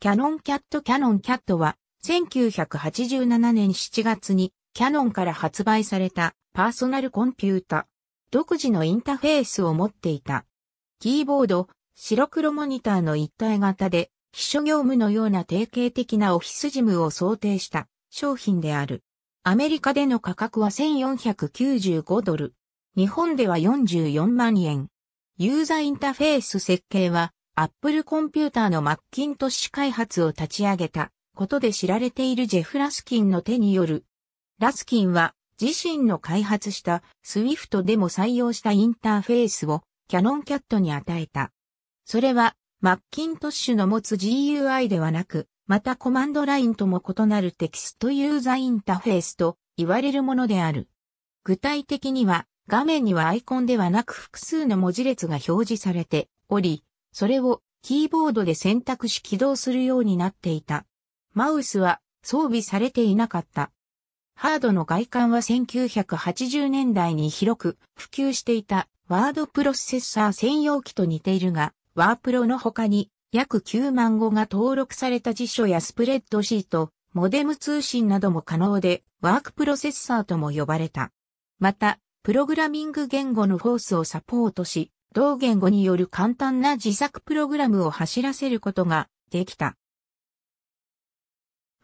キャノンキャットキャノンキャットは、1987年7月にキャノンから発売されたパーソナルコンピュータ。独自のインターフェースを持っていた。キーボード、白黒モニターの一体型で、秘書業務のような定型的なオフィスジムを想定した商品である。アメリカでの価格は1495ドル。日本では44万円。ユーザーインターフェース設計はアップルコンピューターのマッキントッシュ開発を立ち上げたことで知られているジェフ・ラスキンの手による。ラスキンは自身の開発した Swift でも採用したインターフェースをキャノンキャットに与えた。それはマッキントッシュの持つ GUI ではなく、またコマンドラインとも異なるテキストユーザーインターフェースと言われるものである。具体的には画面にはアイコンではなく複数の文字列が表示されており、それをキーボードで選択し起動するようになっていた。マウスは装備されていなかった。ハードの外観は1980年代に広く普及していたワードプロセッサー専用機と似ているが、ワープロの他に約9万語が登録された辞書やスプレッドシート、モデム通信なども可能で、ワークプロセッサーとも呼ばれた。また、プログラミング言語のフォースをサポートし、同言語による簡単な自作プログラムを走らせることができた。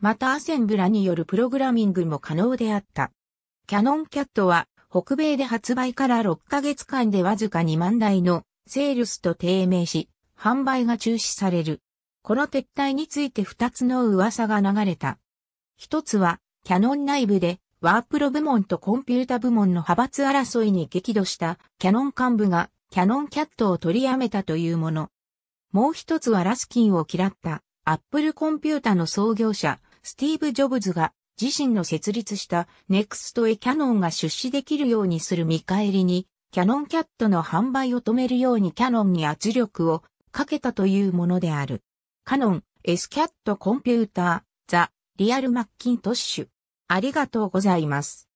またアセンブラによるプログラミングも可能であった。キャノンキャットは北米で発売から6ヶ月間でわずか2万台のセールスと低迷し、販売が中止される。この撤退について2つの噂が流れた。一つは、キャノン内部でワープロ部門とコンピュータ部門の派閥争いに激怒したキャノン幹部がキャノンキャットを取りやめたというもの。もう一つはラスキンを嫌ったアップルコンピュータの創業者、スティーブ・ジョブズが自身の設立したネクストへキャノンが出資できるようにする見返りに、キャノンキャットの販売を止めるようにキャノンに圧力をかけたというものである。カノン、S キャットコンピューター、ザ、リアルマッキントッシュ。ありがとうございます。